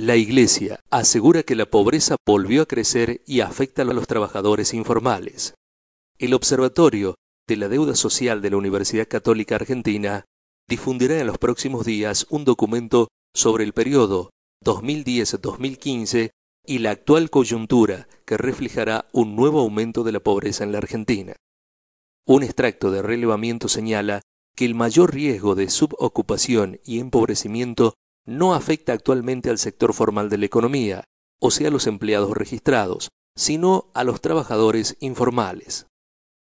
La Iglesia asegura que la pobreza volvió a crecer y afecta a los trabajadores informales. El Observatorio de la Deuda Social de la Universidad Católica Argentina difundirá en los próximos días un documento sobre el periodo 2010-2015 y la actual coyuntura que reflejará un nuevo aumento de la pobreza en la Argentina. Un extracto de relevamiento señala que el mayor riesgo de subocupación y empobrecimiento no afecta actualmente al sector formal de la economía, o sea, a los empleados registrados, sino a los trabajadores informales.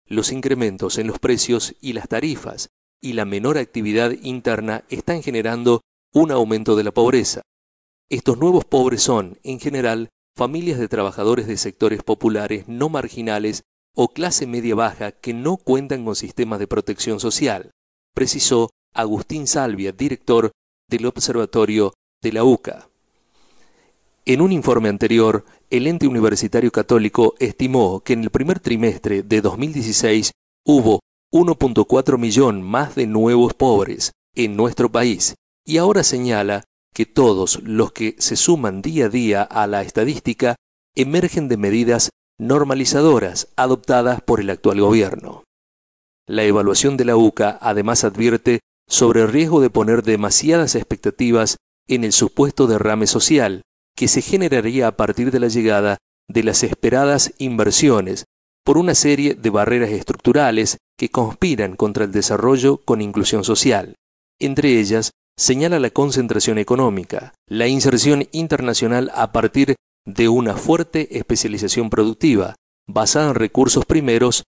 Los incrementos en los precios y las tarifas y la menor actividad interna están generando un aumento de la pobreza. Estos nuevos pobres son, en general, familias de trabajadores de sectores populares no marginales o clase media baja que no cuentan con sistemas de protección social, precisó Agustín Salvia, director del Observatorio de la UCA. En un informe anterior, el ente universitario católico estimó que en el primer trimestre de 2016 hubo 1.4 millón más de nuevos pobres en nuestro país y ahora señala que todos los que se suman día a día a la estadística emergen de medidas normalizadoras adoptadas por el actual gobierno. La evaluación de la UCA además advierte sobre el riesgo de poner demasiadas expectativas en el supuesto derrame social que se generaría a partir de la llegada de las esperadas inversiones por una serie de barreras estructurales que conspiran contra el desarrollo con inclusión social. Entre ellas, señala la concentración económica, la inserción internacional a partir de una fuerte especialización productiva, basada en recursos primeros